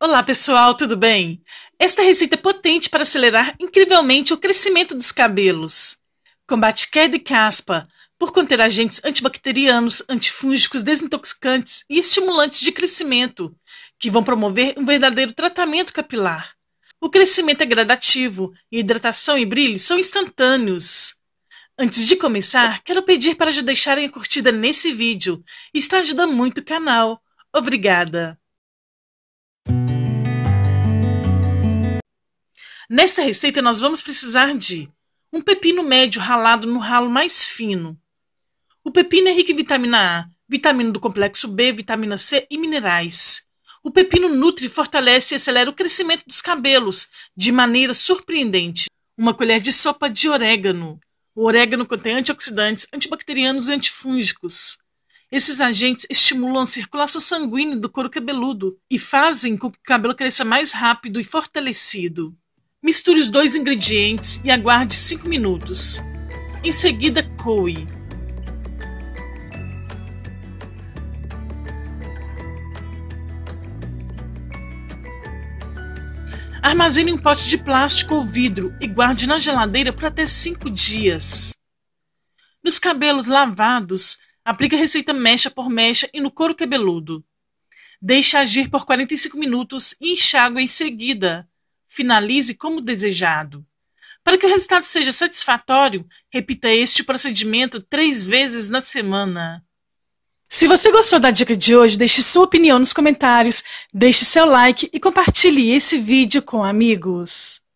Olá pessoal, tudo bem? Esta receita é potente para acelerar incrivelmente o crescimento dos cabelos. Combate queda e caspa, por conter agentes antibacterianos, antifúngicos, desintoxicantes e estimulantes de crescimento, que vão promover um verdadeiro tratamento capilar. O crescimento é gradativo e hidratação e brilho são instantâneos. Antes de começar, quero pedir para já deixarem a curtida nesse vídeo. Isso ajuda muito o canal. Obrigada! Nesta receita, nós vamos precisar de um pepino médio ralado no ralo mais fino. O pepino é rico em vitamina A, vitamina do complexo B, vitamina C e minerais. O pepino nutre, fortalece e acelera o crescimento dos cabelos de maneira surpreendente. Uma colher de sopa de orégano. O orégano contém antioxidantes, antibacterianos e antifúngicos. Esses agentes estimulam a circulação sanguínea do couro cabeludo e fazem com que o cabelo cresça mais rápido e fortalecido. Misture os dois ingredientes e aguarde 5 minutos. Em seguida, coe. Armazene em um pote de plástico ou vidro e guarde na geladeira por até 5 dias. Nos cabelos lavados, aplique a receita mecha por mecha e no couro cabeludo. Deixe agir por 45 minutos e enxágue em seguida finalize como desejado. Para que o resultado seja satisfatório, repita este procedimento três vezes na semana. Se você gostou da dica de hoje, deixe sua opinião nos comentários, deixe seu like e compartilhe esse vídeo com amigos.